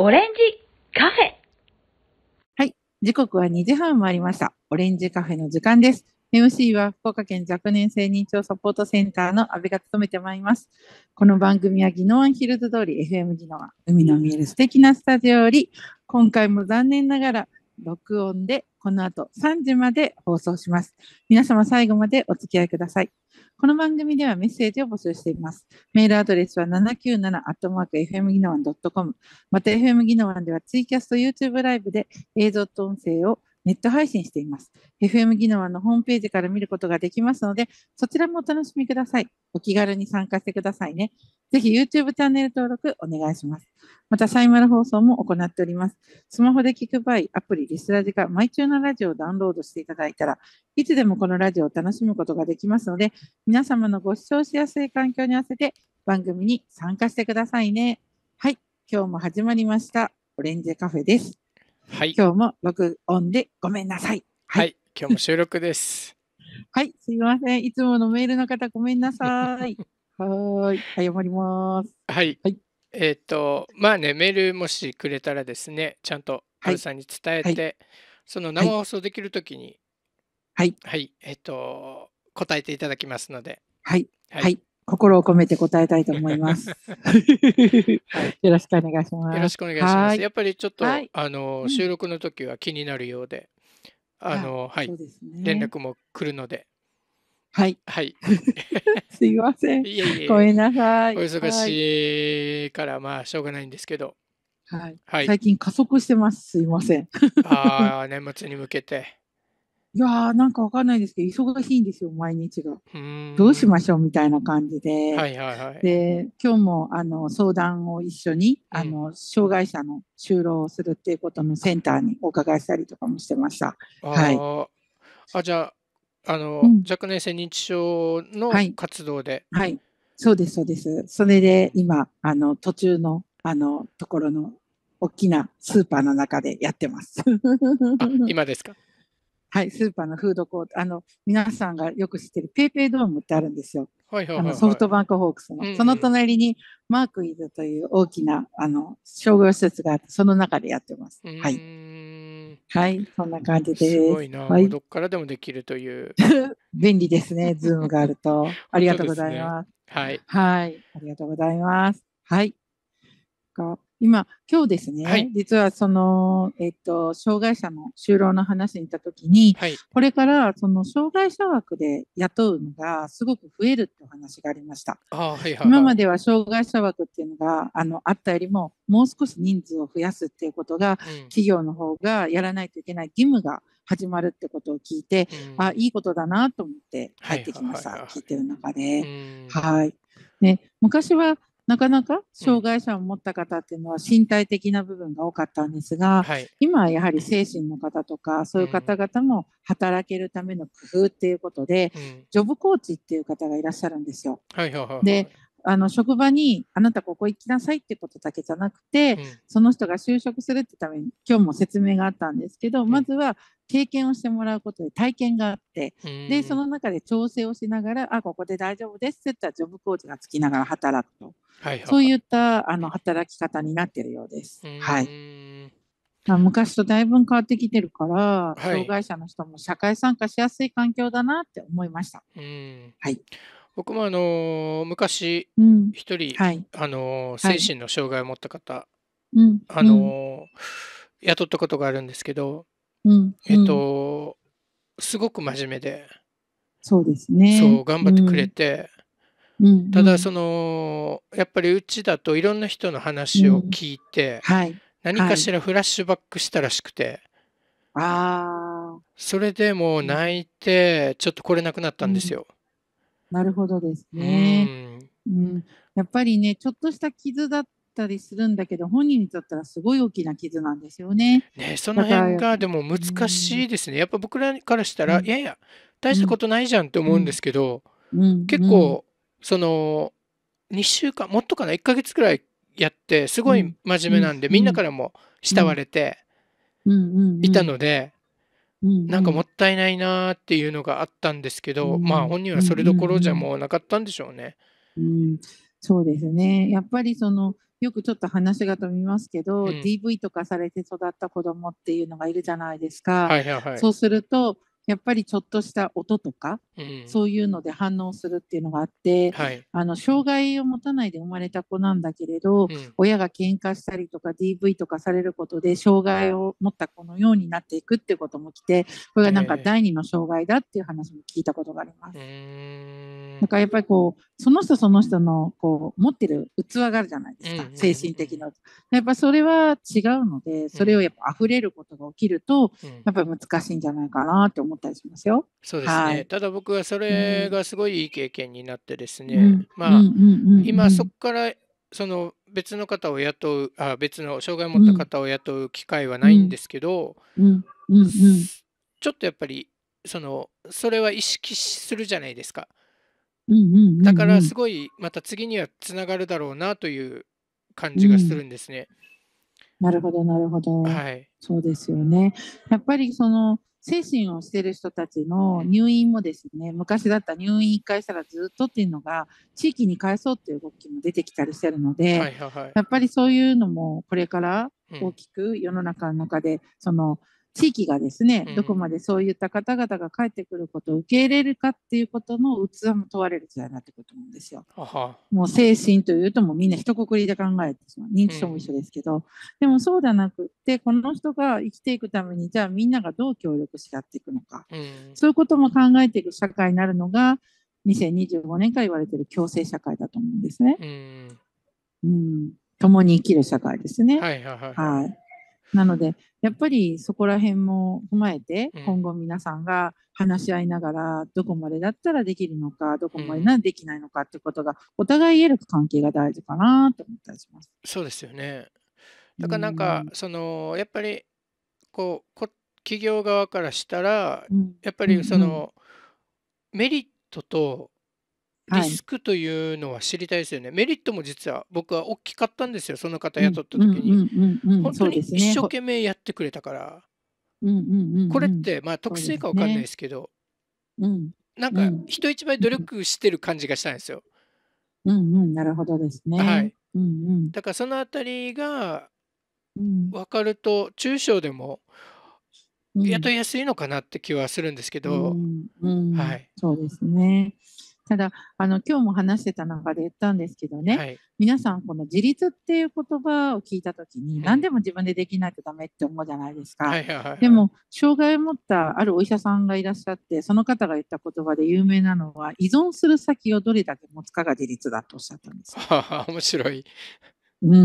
オレンジカフェ。はい。時刻は2時半もありました。オレンジカフェの時間です。MC は福岡県若年性認知症サポートセンターの阿部が務めてまいります。この番組は宜野湾ヒルズ通り FM 宜野湾海の見える素敵なスタジオより、今回も残念ながら録音でこの後3時まで放送します。皆様最後までお付き合いください。この番組ではメッセージを募集しています。メールアドレスは 797-fmginoan.com。また FM ギノワンではツイキャスト YouTube ライブで映像と音声をネット配信しています。FM 技能のホームページから見ることができますので、そちらもお楽しみください。お気軽に参加してくださいね。ぜひ YouTube チャンネル登録お願いします。また、サイマル放送も行っております。スマホで聞く場合、アプリリスラジが毎週のラジオをダウンロードしていただいたら、いつでもこのラジオを楽しむことができますので、皆様のご視聴しやすい環境に合わせて番組に参加してくださいね。はい、今日も始まりました。オレンジカフェです。はい、今日も録音でごめんなさい。はい、はい、今日も収録です。はい、すいません。いつものメールの方、ごめんなさい。はい、謝ります。はい。はい、えっ、と、まあね、メールもしくれたらですね、ちゃんとはるさんに伝えて、はい、その生放送できるときに、はい、はい、えっ、ー、と、答えていただきますので。はい。はい。心を込めて答えたいと思います。よろしくお願いします。よろしくお願いします。やっぱりちょっと、はい、あの収録の時は気になるようで、うん、あのはい、ね、連絡も来るので。はい。はい。すいません。いえいえ。ごめんなさい。お忙しいから、まあしょうがないんですけど。はい。はい、最近加速してます。すいません。ああ、年末に向けて。いやー、なんかわかんないですけど、忙しいんですよ、毎日が。どうしましょうみたいな感じで。はいはいはい。で、今日も、あの、相談を一緒に、うん、あの、障害者の就労をするっていうことのセンターにお伺いしたりとかもしてました。はい。あ、じゃあ、あの、うん、若年性認知症の活動で、はい。はい。そうです、そうです。それで、今、あの、途中の、あの、ところの、大きなスーパーの中でやってます。今ですかはい、スーパーのフードコート、あの、皆さんがよく知ってる paypay ドームってあるんですよ。はいはいはいはい、ソフトバンクホークスの、その隣にマークイズという大きなあの商業施設があって、その中でやってます。はい。はい、そんな感じです。すごいな、はい、どっからでもできるという。便利ですね、ズームがあると。ありがとうございます。すね、はい。はい、ありがとうございます。はい。今、今日ですね、はい、実はその、えっと、障害者の就労の話に行ったきに、はい、これからその障害者枠で雇うのがすごく増えるってお話がありました。はいはいはい、今までは障害者枠っていうのがあのあったよりも、もう少し人数を増やすっていうことが、うん、企業の方がやらないといけない義務が始まるってことを聞いて、うん、あ、いいことだなと思って入ってきました。はいはいはいはい、聞いてる中で。はい。ね、昔はなかなか障害者を持った方っていうのは身体的な部分が多かったんですが、はい、今はやはり精神の方とかそういう方々も働けるための工夫っていうことで、うん、ジョブコーチっていう方がいらっしゃるんですよ。はいはいはい、であの職場にあなたここ行きなさいってことだけじゃなくて、うん、その人が就職するってために今日も説明があったんですけど、うん、まずは経験をしてもらうことで体験があって、うん、でその中で調整をしながらあここで大丈夫ですって言ったらジョブコーチがつきながら働くと、はいそういったあの働き方になってるようです。はい昔とだいぶ変わってきてるから、はい、障害者の人も社会参加しやすい環境だなって思いました。はい僕もあのー昔うん。人、はい。あのー精神の障害を持った方、あうん。の雇ったことがあるんですけど、うん、えっと、すごく真面目で、そうですそう、頑張ってくれて、うん、ただその、やっぱりうちだといろんな人の話を聞いて、はい。何かしらフラッシュバックしたらしくて、ああ。それでもう泣いて、ちょっと来れなくなったんですん。よ。なるほどですね。うん、やっぱりね、ちょっとした傷だったりするんだけど、本人にとったらすごい大きな傷なんですよね。ね、その辺がでも難しいですね。やっぱ僕らからしたら、うん、いやいや、大したことないじゃんって思うんですけど、うん、結構、その、2週間、もっとかな、1ヶ月くらいやって、すごい真面目なんで、みんなからも慕われていたので、なんかもったいないなーっていうのがあったんですけど、うん、まあ本人はそれどころじゃもうなかったんでしょうね。うん、うん、そうですねやっぱりそのよくちょっと話が飛びますけど、うん、DV とかされて育った子供っていうのがいるじゃないですか、はいはいはい、そうするとやっぱりちょっとした音とか、そういうので反応するっていうのがあって、はい、あの障害を持たないで生まれた子なんだけれど、うん、親が喧嘩したりとか DV とかされることで障害を持った子のようになっていくってことも来てこれがなんか第二の障害だっていう話も聞いたことがあります。えー、だかやっぱりこうその人その人のこう持ってる器があるじゃないですか、うん、精神的な。やっぱそれは違うのでそれをやっぱ溢れることが起きると、うん、やっぱり難しいんじゃないかなって思ったりしますよ。そうですね、はい、ただ僕僕はそれがすごいいい経験になってですね、うん、まあ、うん、今そこからその別の方を雇うあ別の障害を持った方を雇う機会はないんですけど、ちょっとやっぱりそのそれは意識するじゃないですか。だからすごいまた次にはつながるだろうなという感じがするんですね。うん、なるほどなるほど、はい、そうですよね。やっぱりその精神をしてる人たちの入院もですね昔だった入院1回したらずっとっていうのが地域に返そうっていう動きも出てきたりしてるので、はいはいはい、やっぱりそういうのもこれから大きく世の中の中でその、うん地域がですね、どこまでそういった方々が帰ってくることを受け入れるかっていうことの器も問われる時代になってくると思うんですよ。もう精神というともうみんな一括りで考えてしまう認知症も一緒ですけど、でもそうじゃなくってこの人が生きていくためにじゃあみんながどう協力し合っていくのか、そういうことも考えていく社会になるのが2025年から言われている共生社会だと思うんですね。うん、共に生きる社会ですね。はい、はいはい、はいなのでやっぱりそこら辺も踏まえて、今後皆さんが話し合いながらどこまでだったらできるのかどこまでなんできないのかってことがお互い言える関係が大事かなと思ったりします。そうですよねだからなんか、うん、そのやっぱりこうこ企業側からしたら、やっぱりその、メリットとリスクというのは知りたいですよね、はい、メリットも実は僕は大きかったんですよ、その方雇った時に。本当に一生懸命やってくれたから、これってまあ特性か分かんないですけど、ねうん、なんか人一倍努力してる感じがしたんですよ。うんうん、なるほどですね。はい、うんうん、だからそのあたりが分かると、中小でも雇いやすいのかなって気はするんですけど、うんうん、はい、そうですね。ただあの今日も話してた中で言ったんですけどね、はい、皆さんこの自立っていう言葉を聞いた時に何でも自分でできないとダメって思うじゃないですか、はいはいはいはい、でも障害を持ったあるお医者さんがいらっしゃってその方が言った言葉で有名なのは依存する先をどれだけ持つかが自立だとおっしゃったんです。面白いう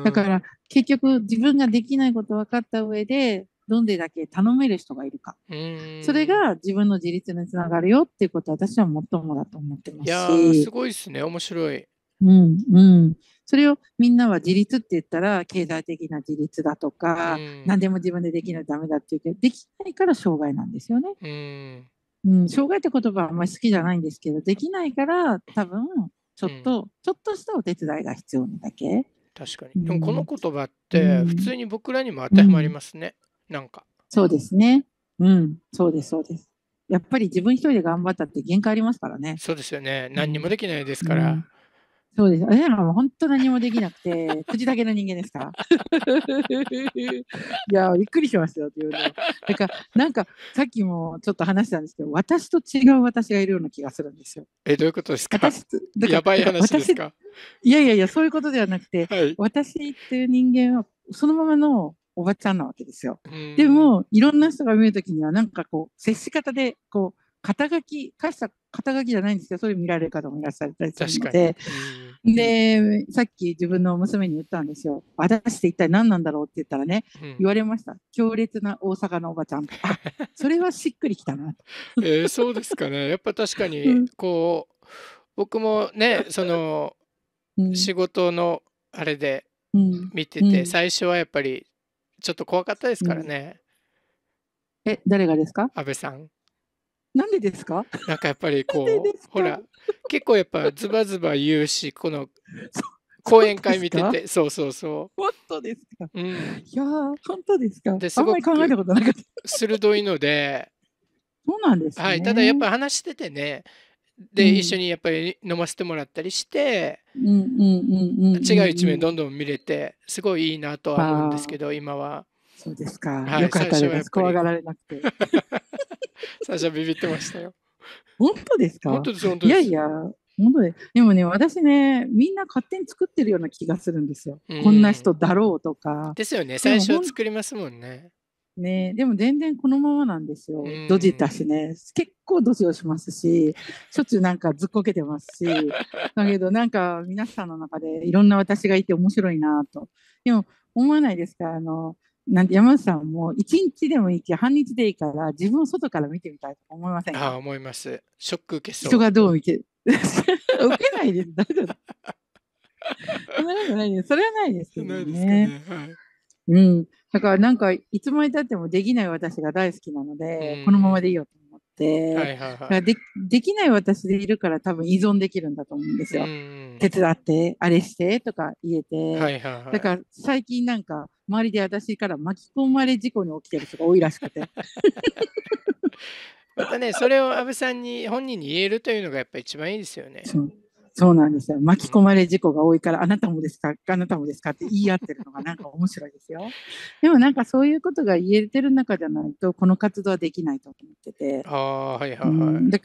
ん、だから結局自分ができないこと分かった上でどんでだけ頼める人がいるか。それが自分の自立につながるよっていうことは私はもっともだと思ってますし。いやすごいですね。面白い。うん、うん。それをみんなは自立って言ったら、経済的な自立だとか、何でも自分でできないとダメだって言うけど、できないから障害なんですよね。うん、うん、障害って言葉はあんまり好きじゃないんですけど、できないから多分、ちょっと、うん、ちょっとしたお手伝いが必要なだけ。確かに。でもこの言葉って、普通に僕らにも当てはまりますね。なんか。そうですね。うん、そうです、そうです。やっぱり自分一人で頑張ったって限界ありますからね。そうですよね。何にもできないですから。うん、そうです。あれはもう本当何もできなくて、口だけの人間ですから。いや、びっくりしましたよというの。だかなんか、さっきもちょっと話したんですけど、私と違う私がいるような気がするんですよ。え、どういうことですか私だやばい話ですかいやいやいや、そういうことではなくて、はい、私っていう人間は、そのままのおばちゃんなわけですよ。でも、いろんな人が見るときには、なんかこう、接し方で、こう、肩書き、かした肩書きじゃないんですけど、そういう見られる方もいらっしゃったりするので、で、さっき自分の娘に言ったんですよ。私って一体何なんだろうって言ったらね、うん、言われました。強烈な大阪のおばちゃん。それはしっくりきたなえー、そうですかね。やっぱ確かに、こう、うん、僕もね、その、仕事のあれで見てて、最初はやっぱりちょっと怖かったですからね。うん、え、誰がですか安倍さん。なんでですかなんかやっぱりこう、ほら、結構やっぱズバズバ言うし、この 講演会見てて、そうそうそう。本当ですか、うん、いや本当ですかですごく考えたことなかった。鋭いので、そうなんです、ね、はい、ただやっぱ話しててね、で、一緒にやっぱり飲ませてもらったりして、違う一面どんどん見れてすごいいいなとは思うんですけど今は。そうですか、はい、よかったです怖がられなくて。最初はビビってましたよ。本当ですか本当です本当です。いやいや本当ででもね私ねみんな勝手に作ってるような気がするんですよ、うん、こんな人だろうとかですよね最初作りますもんねねでも全然このままなんですよ。ドジだしね。結構ドジをしますし、しょっちゅうなんかずっこけてますし、だけどなんか皆さんの中でいろんな私がいて面白いなと。でも思わないですかあの、なんて山内さんも一日でもいいし、半日でいいから自分を外から見てみたいと思いませんかあ思います。ショック受けそう。人がどう見て 受けないです。大丈夫。そんなことないです。それはないですけどね。ねはい、うん。だからなんかいつまでたってもできない私が大好きなので、うん、このままでいいよと思って、はいはいはい、でできない私でいるから多分依存できるんだと思うんですよ。うん、手伝ってあれしてとか言えて、はいはいはい、だから最近なんか周りで私から巻き込まれ事故に起きてる人が多いらしくて。ま たねそれを阿部さんに本人に言えるというのがやっぱ一番いいですよね。そうそうなんですよ。巻き込まれ事故が多いから、あなたもですかあなたもですかって言い合ってるのがなんか面白いですよ。でもなんかそういうことが言えてる中じゃないと、この活動はできないと思ってて。ああ、はいはいはい。うん、だ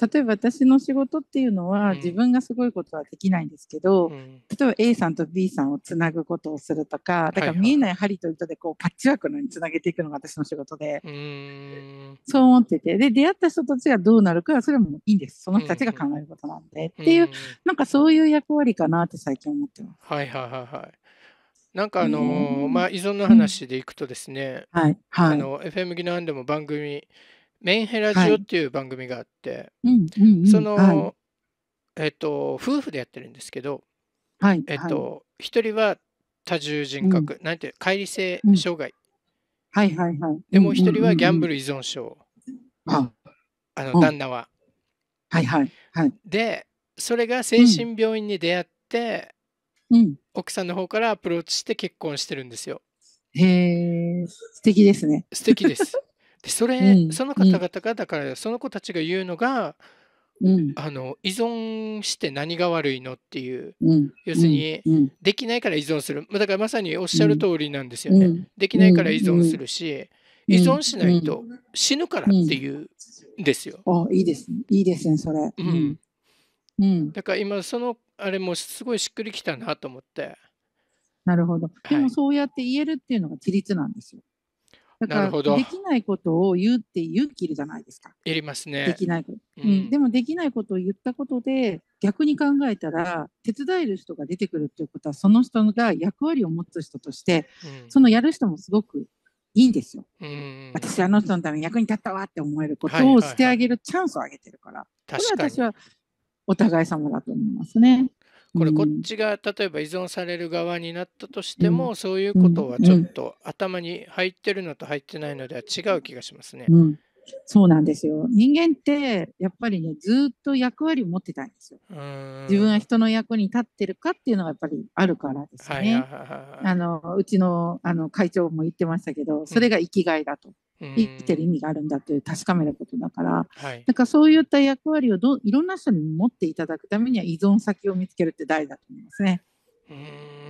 例えば私の仕事っていうのは、自分がすごいことはできないんですけど、うん、例えば A さんと B さんをつなぐことをするとかだから見えない針と糸でこうパッチワークのよにつなげていくのが私の仕事で、うん、そう思っててで出会った人たちがどうなるかはそれもいいんですその人たちが考えることなんで、うん、っていうなんかそういう役割かなって最近思ってます。はいはいはいはいなんかあのー、まあ依存の話でいくとですね、はいはい、あの FM 技能でも番組メンヘラジオっていう番組があって、その、えっと、夫婦でやってるんですけど、はいえっと、一人は多重人格、うん、なんて乖離性障害、はいはいはい。でも一人はギャンブル依存症。あの旦那は。はいはいはい。で、それが精神病院に出会って、うん、奥さんの方からアプローチして結婚してるんですよ。へえ、素敵ですね。素敵です。でそれ、うん、その方々がだからその子たちが言うのが、うん、あの依存して何が悪いのっていう、うん、要するに、できないから依存するだからまさにおっしゃる通りなんですよね、できないから依存するし、依存しないと死ぬからっていうんですよ。あいいですねいいですねそれ、うんうん。だから今そのあれもすごいしっくりきたなと思って。なるほど。でもそうやって言えるっていうのが自立なんですよ。だからできないことを言うって勇気いるじゃないですか。いりますね。できないこと、うん、うん、でもできないことを言ったことで逆に考えたら手伝える人が出てくるっていうことはその人が役割を持つ人として、うん、そのやる人もすごくいいんですよ。うん、私あの人のために役に立ったわって思えることをしてあげるチャンスをあげてるから、はいはいはい、これは私はお互い様だと思いますね。これこっちが例えば依存される側になったとしても、そういうことはちょっと頭に入ってるのと入ってないのでは違う気がしますね。そうなんですよ。人間ってやっぱりねずっと役割を持ってたんですよ。自分は人の役に立ってるかっていうのがやっぱりあるからですね。あのうちのあの会長も言ってましたけど、それが生きがいだと。生きてる意味があるんだという確かめることだから、はい、かそういった役割をどいろんな人に持っていただくためには依存先を見つけるって大事だと思いますね。う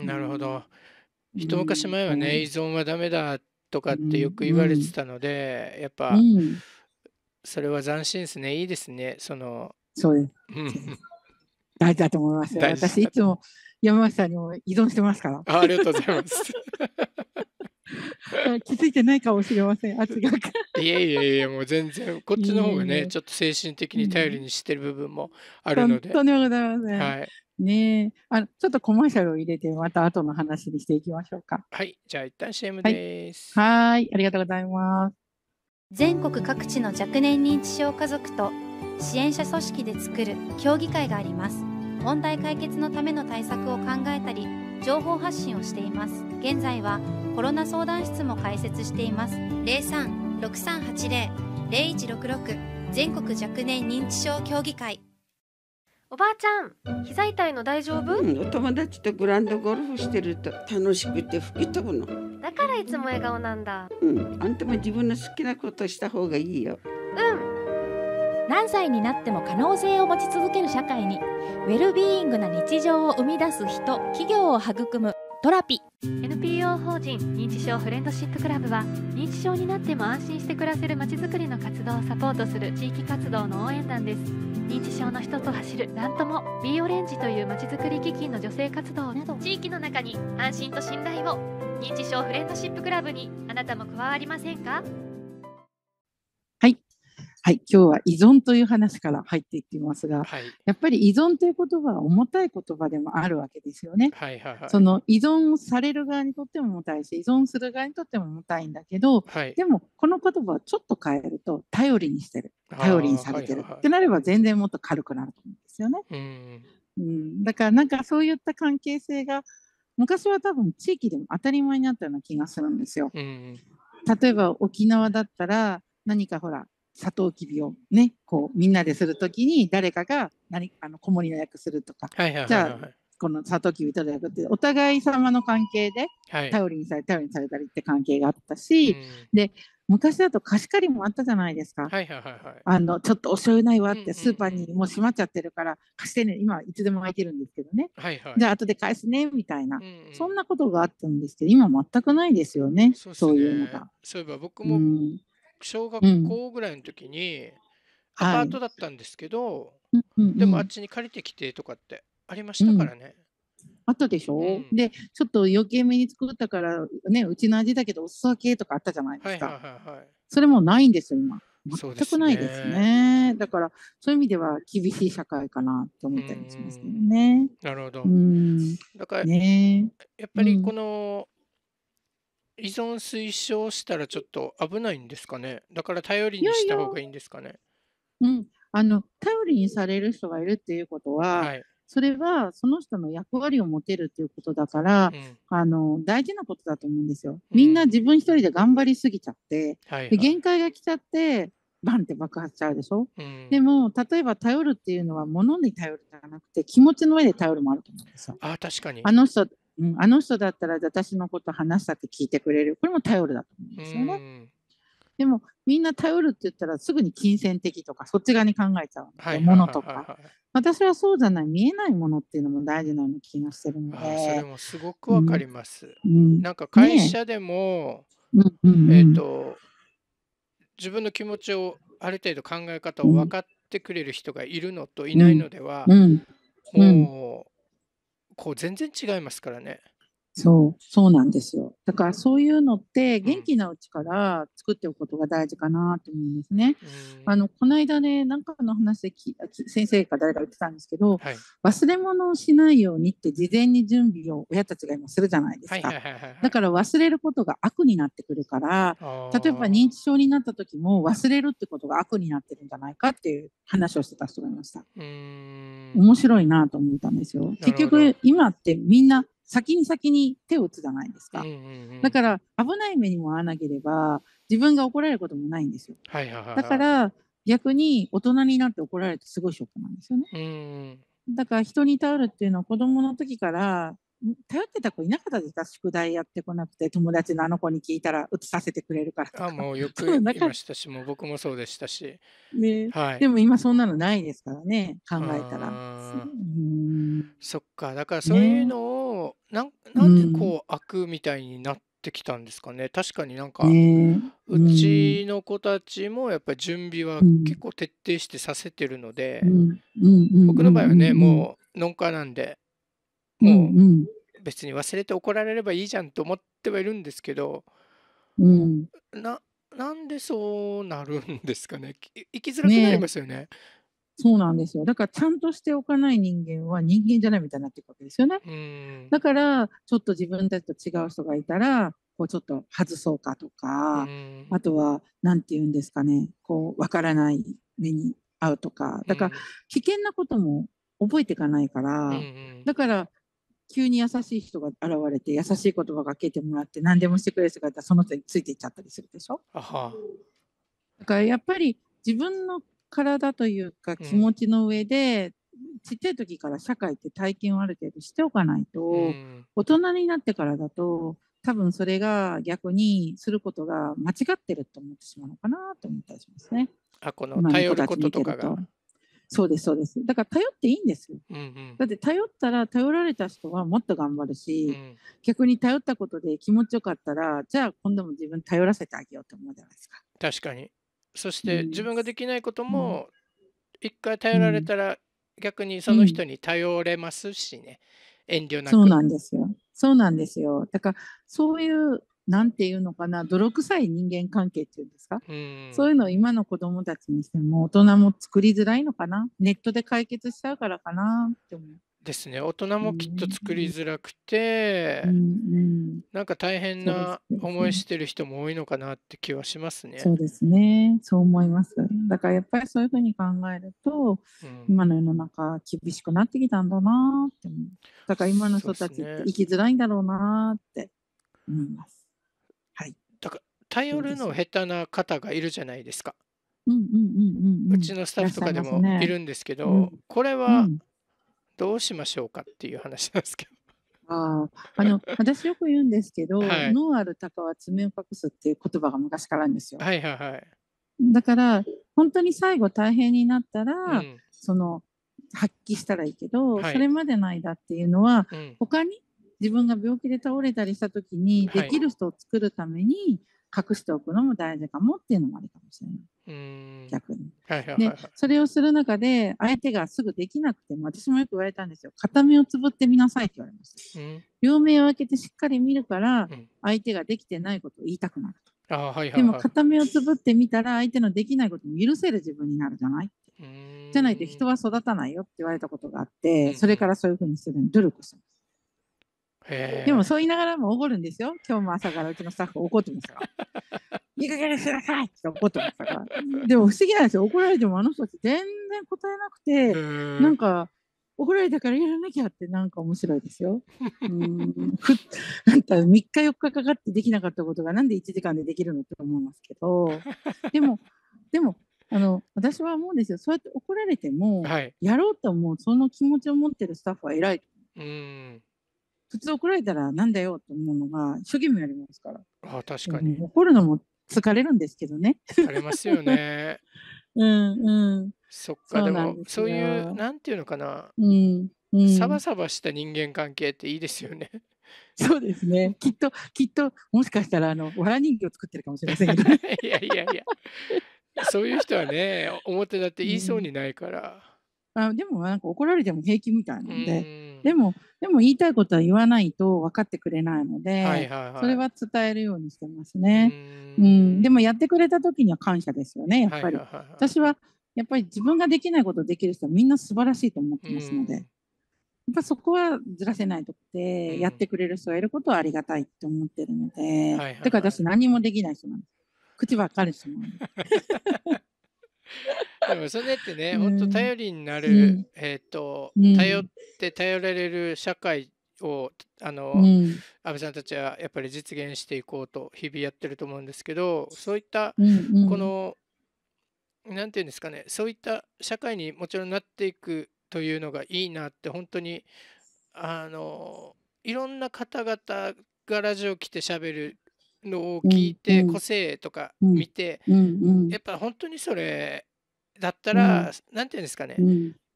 んなるほど。一昔前はね、依存はダメだとかってよく言われてたので、やっぱ、それは斬新ですねいいですねそのそうです。大事だと思います。私いつも山下にも依存してますから。ありがとうございます。気づいてないかもしれません 圧がいやいやいやもう全然こっちの方がねちょっと精神的に頼りにしてる部分もあるので本当にございません、はいねあのちょっとコマーシャルを入れてまた後の話にしていきましょうかはいじゃあ一旦 CM ですはいありがとうございます全国各地の若年認知症家族と支援者組織で作る協議会があります問題解決のための対策を考えたり情報発信をしています現在はコロナ相談室も開設しています0363800166全国若年認知症協議会おばあちゃん膝痛いの大丈夫、うん、お友達とグランドゴルフしてると楽しくて吹き飛ぶのだからいつも笑顔なんだうんあんたも自分の好きなことした方がいいようん何歳になっても可能性を持ち続ける社会にウェルビーイングな日常を生み出す人企業を育むトラピ NPO 法人認知症フレンドシップクラブは認知症になっても安心して暮らせるまちづくりの活動をサポートする地域活動の応援団です認知症の人と走るなんとも B オレンジというまちづくり基金の女性活動など地域の中に安心と信頼を認知症フレンドシップクラブにあなたも加わりませんかはい、今日は依存という話から入っていきますが、はい、やっぱり依存という言葉は重たい言葉でもあるわけですよね。はいはいはい、その依存される側にとっても重たいし依存する側にとっても重たいんだけど、はい、でもこの言葉をちょっと変えると頼りにしてる頼りにされてる、はいはい、ってなれば全然もっと軽くなると思うんですよね。うんうんだからなんかそういった関係性が昔は多分地域でも当たり前になったような気がするんですよ。うん、例えば沖縄だったら何かほらサトウキビをねこうみんなでするときに誰かが何あの子守の役するとか、じゃあこのサトウキビとる役ってお互い様の関係で頼りにされ、頼りにされたりって関係があったし、で昔だと貸し借りもあったじゃないですか。あのちょっとお醤油ないわってスーパーにもう閉まっちゃってるから貸してね今いつでも空いてるんですけどね、はいはい、じゃあ後で返すねみたいな、うんうん、そんなことがあったんですけど今全くないですよねそういうのが。そういえば僕も小学校ぐらいの時に、アパートだったんですけど、うんでもあっちに借りてきてとかってありましたからね。うん、あったでしょ、うん、でちょっと余計目に作ったからねうちの味だけどお裾分けとかあったじゃないですか、はいはいはいはい、それもないんですよ今全くないですね、ね、だからそういう意味では厳しい社会かなと思ったりしますけどね。なるほど、うん、だから、ね、やっぱりこの、依存推奨したらちょっと危ないんですかねだから頼りにした方がいいんですかねうん、あの頼りにされる人がいるっていうことは、はい、それはその人の役割を持てるっていうことだから、うん、あの大事なことだと思うんですよ。みんな自分一人で頑張りすぎちゃって、うん、で限界が来ちゃってバンって爆発しちゃうでしょ、うん、でも例えば頼るっていうのは物に頼るじゃなくて気持ちの上で頼るもあると思うんですよ。あ確かにあの人うん、あの人だったら私のこと話したって聞いてくれるこれも頼るだと思うんですよね。でもみんな頼るって言ったらすぐに金銭的とかそっち側に考えちゃうのはい、とか、私はそうじゃない見えないものっていうのも大事なの気がしてるのでそれもすごくわかります、うん、なんか会社でも、ね、えっ、と自分の気持ちをある程度考え方を分かってくれる人がいるのといないのでは、うんうん、もう構全然違いますからね。そう、そうなんですよ。だからそういうのって元気なうちから作っておくことが大事かなと思うんですね。あの、この間ね、なんかの話で先生か誰か言ってたんですけど、はい、忘れ物をしないようにって事前に準備を親たちが今するじゃないですか。だから忘れることが悪になってくるから、例えば認知症になった時も忘れるってことが悪になってるんじゃないかっていう話をしてた人がいました。面白いなと思ったんですよ。結局今ってみんな先に先に手を打つじゃないですか、うんうんうん、だから危ない目にも合わなければ自分が怒られることもないんですよ、はいはいはい、だから逆に大人になって怒られてすごいショックなんですよね、うんだから人に頼るっていうのは子供の時から頼ってた子いなかったですか宿題やってこなくて友達のあの子に聞いたら移させてくれるからかあもうよく言 いましたしもう僕もそうでしたし、ねはい、でも今そんなのないですからね考えたら。んそっかだからそういうのをななんでこう開くみたいになってきたんですかね確かになんかねうちの子たちもやっぱり準備は結構徹底してさせてるのでうん僕の場合はねんもう農家なんでうんもう別に忘れて怒られればいいじゃんと思ってはいるんですけどうん。な、なんでそうなるんですかね。生きづらくなりますよね。そうなんですよ。だからちゃんとしておかない人間は人間じゃないみたいになっていくわけですよね。だからちょっと自分たちと違う人がいたらこうちょっと外そうかとか、あとは何て言うんですかねこう分からない目に遭うとかだから危険なことも覚えていかないから、だから急に優しい人が現れて優しい言葉がけてもらって何でもしてくれる人がいたらその人についていっちゃったりするでしょ。だからやっぱり自分の体というか気持ちの上で、ちっちゃい時から社会って体験をある程度しておかないと、大人になってからだと多分それが逆にすることが間違ってると思ってしまうのかなと思ったりしますね。あこの頼ることとかが。そうですそうです。だから頼っていいんですよ。うんうん、だって頼ったら頼られた人はもっと頑張るし、うん、逆に頼ったことで気持ちよかったらじゃあ今度も自分頼らせてあげようと思うじゃないですか。確かに。そして自分ができないことも一回頼られたら逆にその人に頼れますしね、遠慮なく。そうなんですよ。そうなんですよ。だからそういうなんていうのかな泥臭い人間関係っていうんですか、うん、そういうのを今の子どもたちにしても大人も作りづらいのかなネットで解決しちゃうからかなって思う。ですね大人もきっと作りづらくて、うんうん、なんか大変な思いしてる人も多いのかなって気はしますね。そうですねそう思いますだからやっぱりそういうふうに考えると、うん、今の世の中厳しくなってきたんだなってだから今の人たちって生きづらいんだろうなって思います。はい、だから頼るの下手な方がいるじゃないですか。うちのスタッフとかでもいるんですけど、ねうん、これは、うんどうしましょうかっていう話なんですけど。ああの私よく言うんですけど、はい、脳ある鷹は爪を隠すっていう言葉が昔からあるんですよ。はいはいはい、だから本当に最後大変になったら、うん、その発揮したらいいけど、はい、それまでの間っていうのは、うん、他に自分が病気で倒れたりした時にできる人を作るために、はい隠しておくのも大事かもっていうのもありかもしれない。逆に、はいはいはいでそれをする中で相手がすぐできなくても私もよく言われたんですよ片目をつぶってみなさいって言われます。両目を開けてしっかり見るから相手ができてないことを言いたくなると、あはいはい、はい、でも片目をつぶってみたら相手のできないことも許せる自分になるじゃないじゃないと人は育たないよって言われたことがあってそれからそういうふうにするに努力してますでもそう言いながらも怒るんですよ。今日も朝からうちのスタッフ怒ってましたから。いい加減にしなさいって怒ってましたから。でも不思議なんですよ。怒られてもあの人たち全然答えなくて、なんか怒られたからやらなきゃってなんか面白いですよ。うんなんか3日4日かかってできなかったことがなんで1時間でできるのって思いますけど、でも、でも、あの私は思うんですよ、そうやって怒られても、はい、やろうと思う、その気持ちを持ってるスタッフは偉い。うん普通怒られたらなんだよと思うのが一義務命やりますから。あ確かに。怒るのも疲れるんですけどね。疲れますよね。うんうん。そっかでもそういうなんていうのかな、うん、うん、サバサバした人間関係っていいですよね。そうですね。きっときっともしかしたらあのわら人形作ってるかもしれませんけど、ね、いやいやいや。そういう人はね表だって言いそうにないから。うん、あでもなんか怒られても平気みたいなんで。うんでもでも言いたいことは言わないと分かってくれないので、はいはいはい、それは伝えるようにしてますね。うん、でもやってくれた時には感謝ですよねやっぱり、はいはいはい私はやっぱり自分ができないことできる人はみんな素晴らしいと思ってますので。やっぱそこはずらせないとって、やってくれる人がいることはありがたいって思ってるので、はいはいはい、だから私何もできない人なんです。口ばっかりしてます。でもそれってね、うん、本当頼りになる、うん、えー、っと、うん、頼って頼られる社会をあの、安倍さんたちはやっぱり実現していこうと日々やってると思うんですけど、そういったこの、うんうん、なんていうんですかね、そういった社会にもちろんなっていくというのがいいなって本当にあのいろんな方々がラジオ来てしゃべるのを聞いて、個性とか見て、やっぱ本当にそれだったら、何て言うんですかね、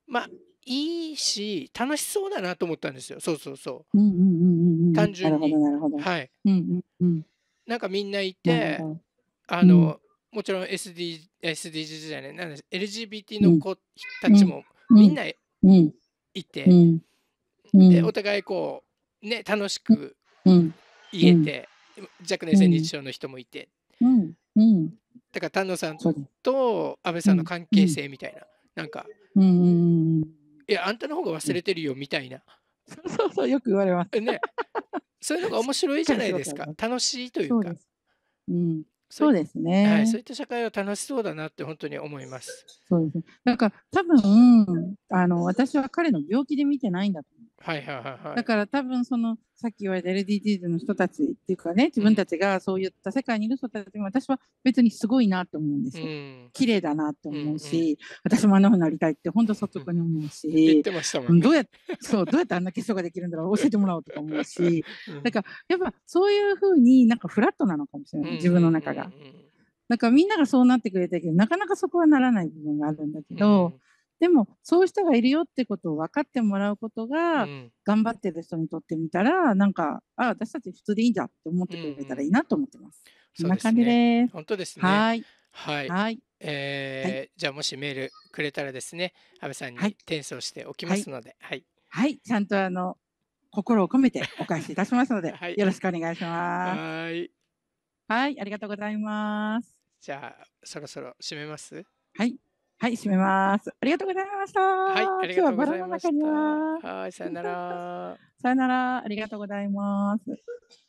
まあいいし楽しそうだなと思ったんですよそうそうそう,、単純にはい、なんかみんないてあの、もちろん SD SDG 時代ねなんです LGBT の子たちもみんないて、でお互いこうね楽しく言えて、若年性認知症の人もいて、うんうん、だから丹野さんと安倍さんの関係性みたいな、うん、なんか、うん、いやあんたの方が忘れてるよみたいな、そうそうそうよく言われます、ね、そういうのが面白いじゃないですか楽しいというかうん、そうですね、はい、そういった社会は楽しそうだなって本当に思います。そうですね。なんか多分あの私は彼の病気で見てないんだとはいはいはいだから多分そのさっき言われた LDGs の人たちっていうかね自分たちがそういった世界にいる人たちも私は別にすごいなと思うんですよ、うん、綺麗だなと思うし、うんうん、私もあんなふうになりたいって本当率直に思うし、うってどうやそうどうやってあんな結粧ができるんだろう教えてもらおうとか思うし、うん、だからやっぱそういうふうになんかフラットなのかもしれない、自分の中が。なんかみんながそうなってくれたけどなかなかそこはならない部分があるんだけど。うんでもそういう人がいるよってことを分かってもらうことが、うん、頑張ってる人にとってみたらなんかあ私たち普通でいいんだって思ってくれたらいいなと思ってます。うん、そんな感じです。本当ですね。はい。はい。はえー、はい、じゃあもしメールくれたらですね安倍さんに転送しておきますので、はい、はい、はい、ちゃんとあの心を込めてお返しいたしますので、はい、よろしくお願いします。はいはいありがとうございます。じゃあそろそろ締めます。はいはい、締めます。ありがとうございました。はい、ありがとうございました。はい、さよなら。さよなら、ありがとうございます。